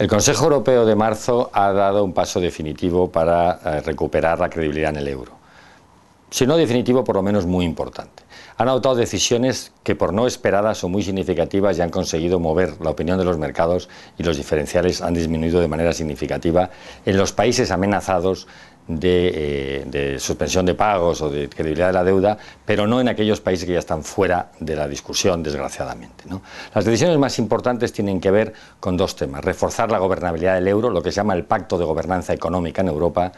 El Consejo Europeo de marzo ha dado un paso definitivo para eh, recuperar la credibilidad en el euro. Si no definitivo, por lo menos muy importante. Han adoptado decisiones que por no esperadas o muy significativas ya han conseguido mover la opinión de los mercados y los diferenciales han disminuido de manera significativa en los países amenazados eh, de, suspensión de pagos o de credibilidad de la deuda, pero no en aquellos países que ya están fuera de la discusión, desgraciadamente. Las decisiones más importantes tienen que ver con dos temas. Reforzar la gobernabilidad del euro, lo que se llama el Pacto de Gobernanza Económica en Europa,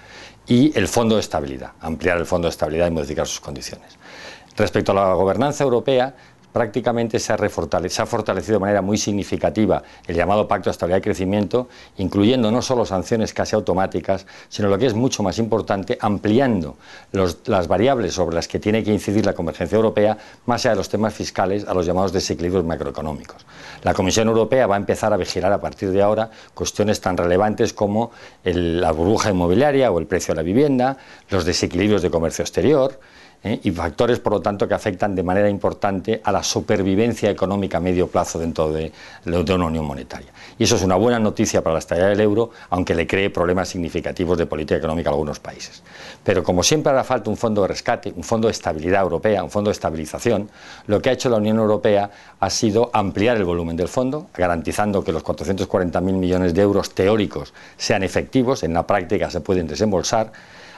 y el Fondo de Estabilidad, ampliar el Fondo de Estabilidad y modificar sus condiciones. Respecto a la gobernanza europea, prácticamente se ha, fortalecido de manera muy significativa el llamado Pacto de Estabilidad y Crecimiento, incluyendo no solo sanciones casi automáticas, sino lo que es mucho más importante, ampliando las variables sobre las que tiene que incidir la convergencia europea, más allá de los temas fiscales, a los llamados desequilibrios macroeconómicos. La Comisión Europea va a empezar a vigilar a partir de ahora cuestiones tan relevantes como la burbuja inmobiliaria o el precio de la vivienda, los desequilibrios de comercio exterior, ¿eh? y factores, por lo tanto, que afectan de manera importante a la supervivencia económica a medio plazo dentro de, de una unión monetaria. Y eso es una buena noticia para la estabilidad del euro, aunque le cree problemas significativos de política económica a algunos países. Pero como siempre hará falta un fondo de rescate, un fondo de estabilidad europea, un fondo de estabilización, lo que ha hecho la Unión Europea ha sido ampliar el volumen del fondo, garantizando que los 440.000 millones de euros teóricos sean efectivos, en la práctica se pueden desembolsar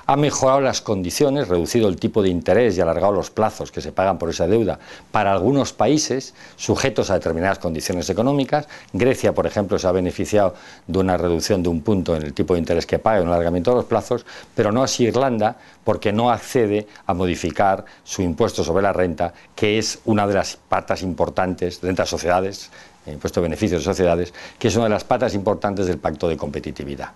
ha mejorado las condiciones, reducido el tipo de interés y alargado los plazos que se pagan por esa deuda para algunos países sujetos a determinadas condiciones económicas. Grecia, por ejemplo, se ha beneficiado de una reducción de un punto en el tipo de interés que paga, en un alargamiento de los plazos, pero no así Irlanda, porque no accede a modificar su impuesto sobre la renta, que es una de las patas importantes, de sociedades, eh, impuesto de beneficios de sociedades, que es una de las patas importantes del pacto de competitividad.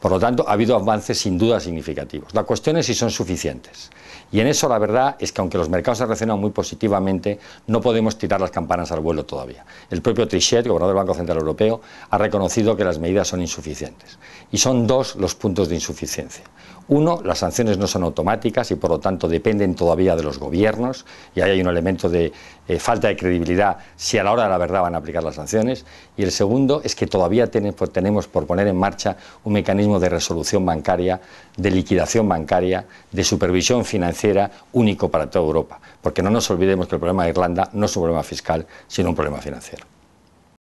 Por lo tanto, ha habido avances sin duda significativos. La cuestión es si son suficientes. Y en eso la verdad es que aunque los mercados han reaccionado muy positivamente, no podemos tirar las campanas al vuelo todavía. El propio Trichet, gobernador del Banco Central Europeo, ha reconocido que las medidas son insuficientes. Y son dos los puntos de insuficiencia. Uno, las sanciones no son automáticas y por lo tanto dependen todavía de los gobiernos y ahí hay un elemento de eh, falta de credibilidad si a la hora de la verdad van a aplicar las sanciones. Y el segundo es que todavía tenemos por poner en marcha un mecanismo de resolución bancaria, de liquidación bancaria, de supervisión financiera único para toda Europa. Porque no nos olvidemos que el problema de Irlanda no es un problema fiscal, sino un problema financiero.